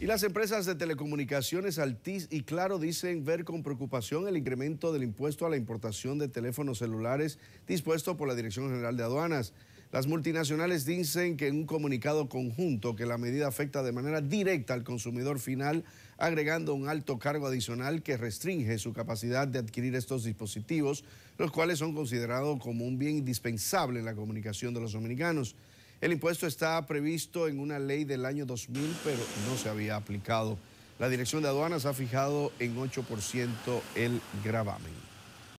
Y las empresas de telecomunicaciones Altis y Claro dicen ver con preocupación el incremento del impuesto a la importación de teléfonos celulares dispuesto por la Dirección General de Aduanas. Las multinacionales dicen que en un comunicado conjunto que la medida afecta de manera directa al consumidor final, agregando un alto cargo adicional que restringe su capacidad de adquirir estos dispositivos, los cuales son considerados como un bien indispensable en la comunicación de los dominicanos. El impuesto está previsto en una ley del año 2000, pero no se había aplicado. La Dirección de Aduanas ha fijado en 8% el gravamen.